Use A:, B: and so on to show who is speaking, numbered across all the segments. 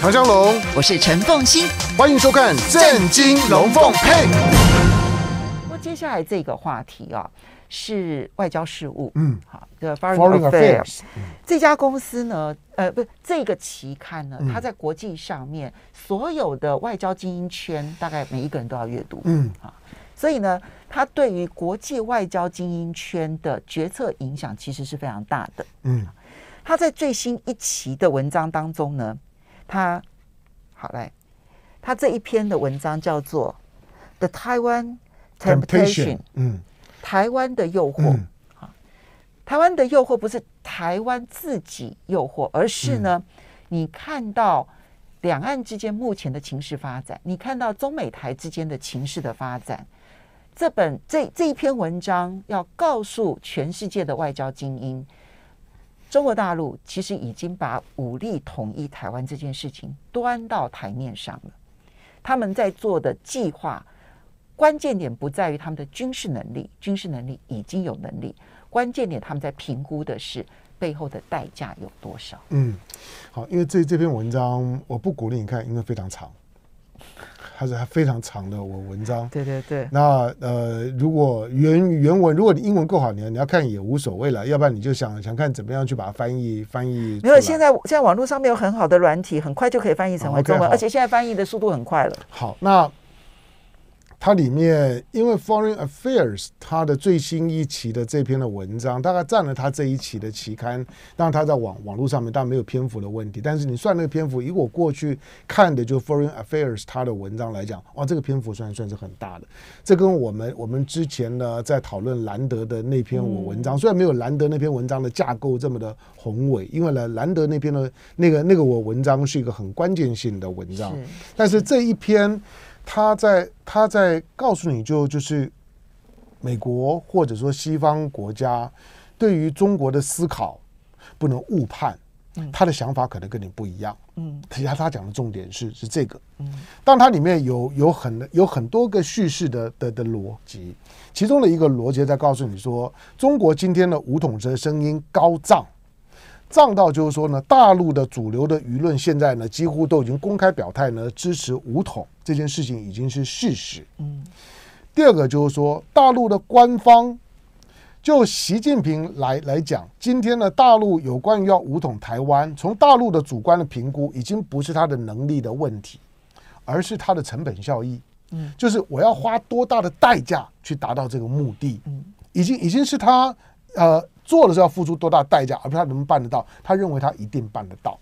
A: 唐江龙，我是陈凤欣，欢迎收看
B: 《正惊龙凤配》。
A: 那接下来这个话题啊，是外交事务。嗯，好 t e Foreign Affairs 这家公司呢，呃，不，这个期刊呢，它在国际上面所有的外交精英圈，大概每一个人都要阅读。嗯，所以呢，它对于国际外交精英圈的决策影响其实是非常大的。嗯，它在最新一期的文章当中呢。他好嘞，他这一篇的文章叫做《The Taiwan Temptation》，嗯，台湾的诱惑，好，台湾的诱惑不是台湾自己诱惑，而是呢，你看到两岸之间目前的情势发展，你看到中美台之间的情势的发展，这本这这一篇文章要告诉全世界的外交精英。中国大陆其实已经把武力统一台湾这件事情端到台面上了。他们在做的计划，关键点不在于他们的军事能力，军事能力已经有能力，关键点他们在评估的是背后的代价有多少。
B: 嗯，好，因为这这篇文章我不鼓励你看，因为非常长。它是还非常长的文文章，对对对。那呃，如果原原文，如果你英文够好，你你要看也无所谓了。要不然你就想想看怎么样去把它翻译翻译。
A: 没有，现在现在网络上面有很好的软体，很快就可以翻译成为中文，而且现在翻译的速度很快了。好，那。
B: 它里面，因为 Foreign Affairs 它的最新一期的这篇的文章，大概占了它这一期的期刊。当然，它在网网络上面当然没有篇幅的问题，但是你算那个篇幅，以我过去看的就 Foreign Affairs 它的文章来讲，哇，这个篇幅算算是很大的。这跟我们我们之前呢在讨论兰德的那篇我文章，虽然没有兰德那篇文章的架构这么的宏伟，因为呢兰德那篇的那个那个我文章是一个很关键性的文章，但是这一篇。他在他在告诉你就就是美国或者说西方国家对于中国的思考不能误判，他的想法可能跟你不一样。嗯，他他讲的重点是是这个。嗯，但它里面有有很有很多个叙事的的的逻辑，其中的一个逻辑在告诉你说，中国今天的五统的声音高涨，涨到就是说呢，大陆的主流的舆论现在呢几乎都已经公开表态呢支持五统。这件事情已经是事实。嗯，第二个就是说，大陆的官方就习近平来来讲，今天呢，大陆有关于要武统台湾，从大陆的主观的评估，已经不是他的能力的问题，而是他的成本效益。嗯，就是我要花多大的代价去达到这个目的。嗯，已经已经是他呃做的时候要付出多大代价，而不是他能能办得到。他认为他一定办得到。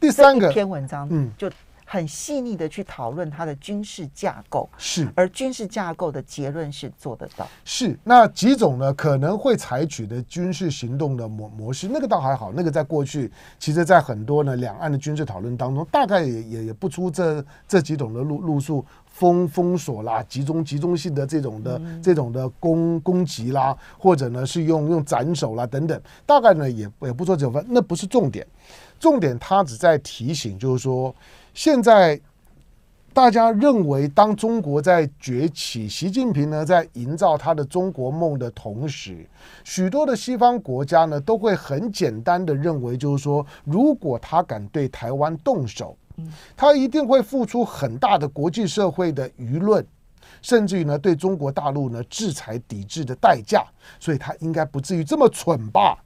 A: 第三个篇文章，嗯，就。很细腻的去讨论它的军事架构是，而军事架构的结论是做得到是。那几
B: 种呢可能会采取的军事行动的模模式，那个倒还好。那个在过去，其实，在很多呢两岸的军事讨论当中，大概也也也不出这这几种的路路数，封封锁啦，集中集中性的这种的这种的攻攻击啦，或者呢是用用斩首啦等等，大概呢也也不说九分，那不是重点。重点他只在提醒，就是说。现在，大家认为，当中国在崛起，习近平呢在营造他的中国梦的同时，许多的西方国家呢都会很简单的认为，就是说，如果他敢对台湾动手，他一定会付出很大的国际社会的舆论，甚至于呢对中国大陆呢制裁、抵制的代价，所以他应该不至于这么蠢吧。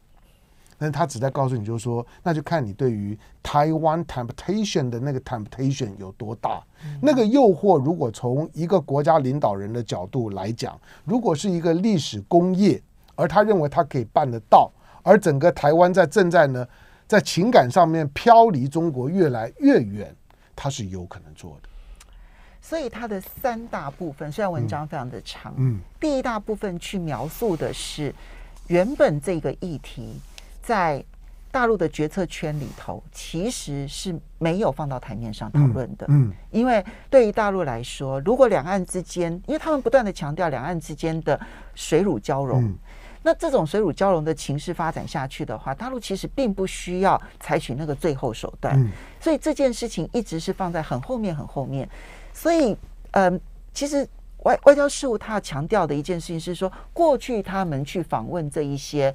B: 那他只在告诉你，就是说，那就看你对于台湾 temptation 的那个 temptation 有多大。那个诱惑，如果从一个国家领导人的角度来讲，如果是一个历史工业，而他认为他可以办得到，而整个台湾在正在呢，在情感上面飘离中国越来越远，他是有可能做的。
A: 所以，它的三大部分，虽然文章非常的长，嗯，第一大部分去描述的是原本这个议题。在大陆的决策圈里头，其实是没有放到台面上讨论的。嗯，因为对于大陆来说，如果两岸之间，因为他们不断的强调两岸之间的水乳交融，那这种水乳交融的情势发展下去的话，大陆其实并不需要采取那个最后手段。所以这件事情一直是放在很后面，很后面。所以，嗯，其实外外交事务他强调的一件事情是说，过去他们去访问这一些。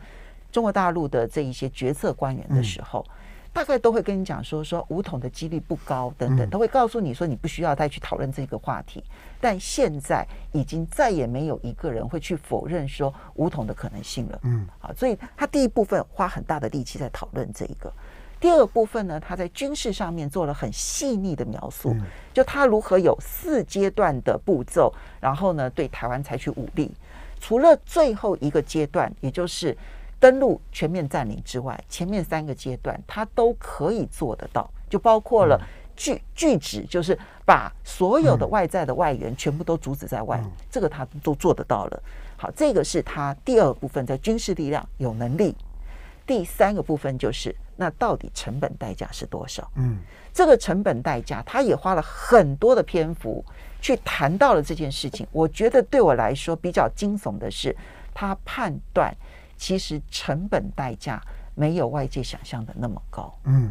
A: 中国大陆的这一些决策官员的时候，大概都会跟你讲说说武统的几率不高等等，都会告诉你说你不需要再去讨论这个话题。但现在已经再也没有一个人会去否认说武统的可能性了。嗯，好，所以他第一部分花很大的力气在讨论这一个，第二部分呢，他在军事上面做了很细腻的描述，就他如何有四阶段的步骤，然后呢对台湾采取武力，除了最后一个阶段，也就是登陆全面占领之外，前面三个阶段他都可以做得到，就包括了拒拒止，就是把所有的外在的外援全部都阻止在外，这个他都做得到了。好，这个是他第二部分，在军事力量有能力。第三个部分就是，那到底成本代价是多少？嗯，这个成本代价，他也花了很多的篇幅去谈到了这件事情。我觉得对我来说比较惊悚的是，他判断。其实成本代价没有外界想象的那么高。
B: 嗯，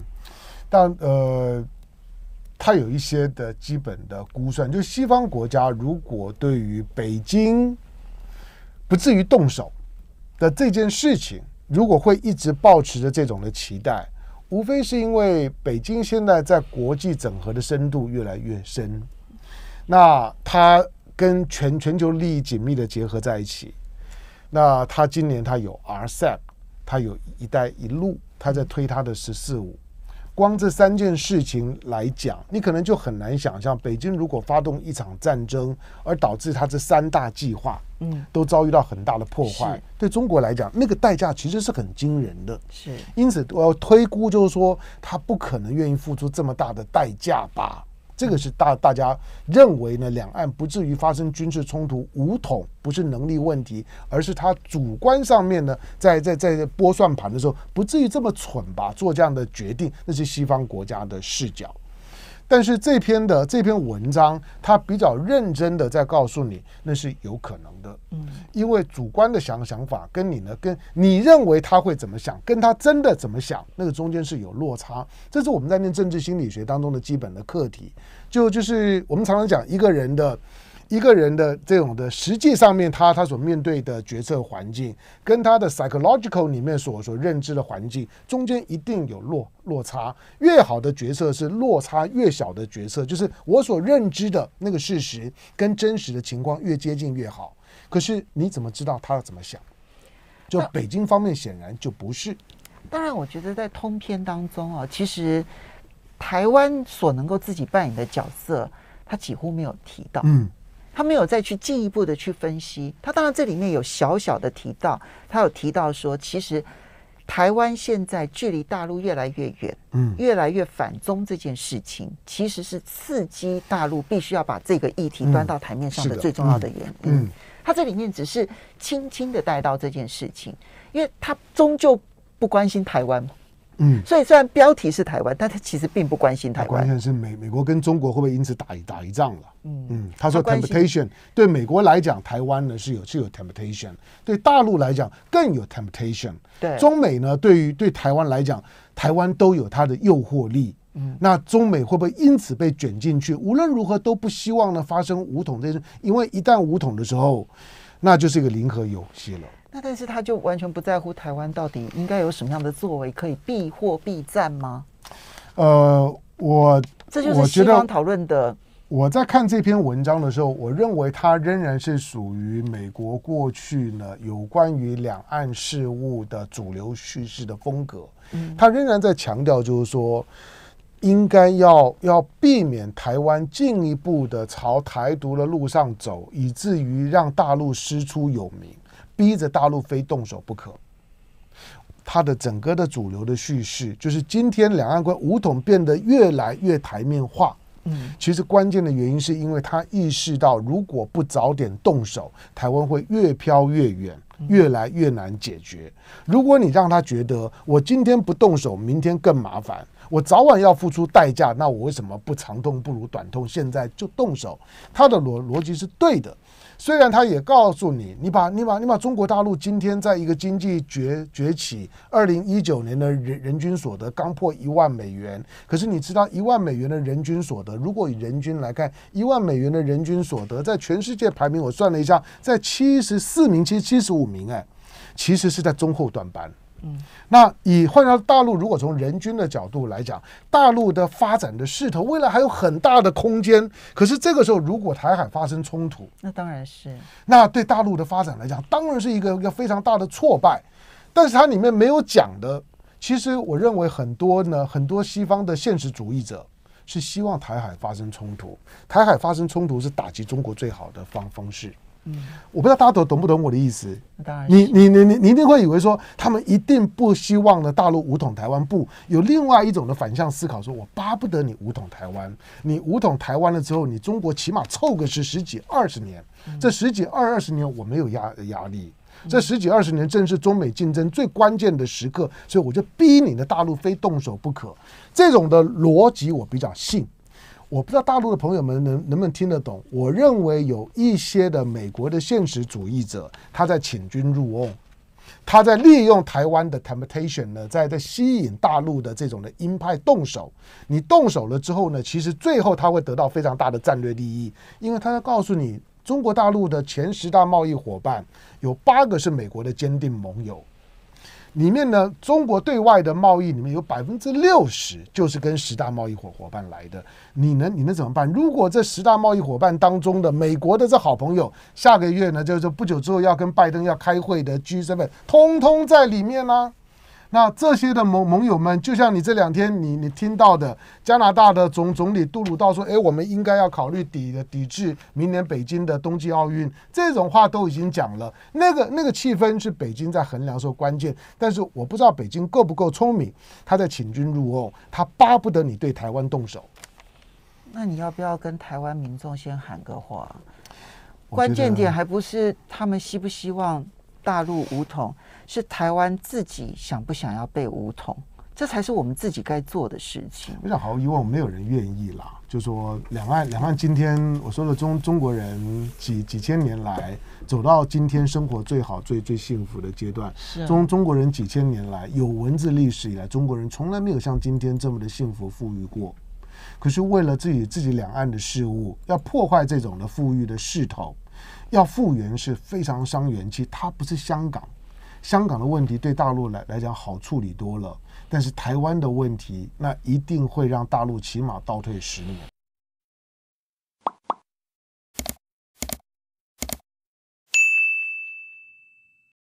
B: 但呃，它有一些的基本的估算，就是西方国家如果对于北京不至于动手的这件事情，如果会一直保持着这种的期待，无非是因为北京现在在国际整合的深度越来越深，那它跟全全球利益紧密的结合在一起。那他今年他有 RCEP，他有“一带一路”，他在推他的“十四五”。光这三件事情来讲，你可能就很难想象，北京如果发动一场战争，而导致他这三大计划，嗯，都遭遇到很大的破坏。对中国来讲，那个代价其实是很惊人的。是，因此我要推估就是说，他不可能愿意付出这么大的代价吧。这个是大大家认为呢，两岸不至于发生军事冲突，武统不是能力问题，而是他主观上面呢，在在在拨算盘的时候不至于这么蠢吧，做这样的决定。那是西方国家的视角。但是这篇的这篇文章，他比较认真的在告诉你，那是有可能的。嗯，因为主观的想想法跟你呢，跟你认为他会怎么想，跟他真的怎么想，那个中间是有落差。这是我们在念政治心理学当中的基本的课题，就就是我们常常讲一个人的。一个人的这种的实际上面，他他所面对的决策环境，跟他的 psychological 里面所所认知的环境中间一定有落落差。越好的决策是落差越小的决策，就是我所认知的那个事实跟真实的情况越接近越好。可是你怎么知道他怎么想？
A: 就北京方面显然就不是。当然，我觉得在通篇当中啊，其实台湾所能够自己扮演的角色，他几乎没有提到。嗯。他没有再去进一步的去分析，他当然这里面有小小的提到，他有提到说，其实台湾现在距离大陆越来越远，嗯，越来越反中这件事情，其实是刺激大陆必须要把这个议题端到台面上的最重要的原因。他这里面只是轻轻的带到这件事情，因为他终究不关心台湾。嗯，所以虽然标题是台湾，但他其实并不关心台湾。关键是美美国跟中国会不会因此打一打一仗了？
B: 嗯嗯，他说 temptation 对美国来讲，台湾呢是有是有 temptation，对大陆来讲更有 temptation。对，中美呢对于对台湾来讲，台湾都有它的诱惑力。嗯，那中美会不会因此被卷进去？无论如何都不希望呢发生武统这事，因为一旦武统的时候，那就是一个零和游戏了。
A: 那但是他就完全不在乎台湾到底应该有什么样的作为可以避祸避战吗？
B: 呃，我这就是双方讨论的。我在看这篇文章的时候，我认为它仍然是属于美国过去呢有关于两岸事务的主流叙事的风格。嗯，他仍然在强调，就是说应该要要避免台湾进一步的朝台独的路上走，以至于让大陆师出有名。逼着大陆非动手不可，他的整个的主流的叙事就是今天两岸关武统变得越来越台面化。嗯，其实关键的原因是因为他意识到，如果不早点动手，台湾会越飘越远，越来越难解决。如果你让他觉得我今天不动手，明天更麻烦，我早晚要付出代价，那我为什么不长痛不如短痛，现在就动手？他的逻逻辑是对的。虽然他也告诉你，你把你把你把中国大陆今天在一个经济崛崛起，二零一九年的人人均所得刚破一万美元，可是你知道一万美元的人均所得，如果以人均来看，一万美元的人均所得在全世界排名，我算了一下，在七十四名，其实七十五名，哎，其实是在中后段班。嗯，那以换到大陆，如果从人均的角度来讲，大陆的发展的势头，未来还有很大的空间。可是这个时候，如果台海发生冲突，
A: 那当然是，
B: 那对大陆的发展来讲，当然是一个一个非常大的挫败。但是它里面没有讲的，其实我认为很多呢，很多西方的现实主义者是希望台海发生冲突，台海发生冲突是打击中国最好的方方式。我不知道大家都懂不懂我的意思。你你你你你一定会以为说，他们一定不希望呢大陆武统台湾，不有另外一种的反向思考，说我巴不得你武统台湾，你武统台湾了之后，你中国起码凑个十十几二十年，这十几二二十年我没有压压力，这十几二十年正是中美竞争最关键的时刻，所以我就逼你的大陆非动手不可。这种的逻辑我比较信。我不知道大陆的朋友们能能不能听得懂？我认为有一些的美国的现实主义者，他在请君入瓮，他在利用台湾的 temptation 呢，在在吸引大陆的这种的鹰派动手。你动手了之后呢，其实最后他会得到非常大的战略利益，因为他在告诉你，中国大陆的前十大贸易伙伴有八个是美国的坚定盟友。里面呢，中国对外的贸易里面有百分之六十就是跟十大贸易伙伙伴来的。你能你能怎么办？如果这十大贸易伙伴当中的美国的这好朋友，下个月呢就是不久之后要跟拜登要开会的 G7，通通在里面呢。那这些的盟盟友们，就像你这两天你你听到的，加拿大的总总理杜鲁道说：“哎，我们应该要考虑抵的抵制明年北京的冬季奥运。”这种话都已经讲了，那个 那个气氛是北京在衡量说关键，但是我不知道北京够不够聪明，他在请君入瓮，他巴不得你对台湾动手。
A: 那你要不要跟台湾民众先喊个话？关键点还不是他们希不希望？大陆武统是台湾自己想不想要被武统，这才是我们自己该做的事情。我想毫无希
B: 望，没有人愿意啦。就说两岸两岸今天，我说的中中国人几几千年来走到今天生活最好、最最幸福的阶段。中中国人几千年来有文字历史以来，中国人从来没有像今天这么的幸福富裕过。可是为了自己自己两岸的事物，要破坏这种的富裕的势头。要复原是非常伤元气，它不是香港，香港的问题对大陆来来讲好处理多了，但是台湾的问题那一定会让大陆起码倒退十年。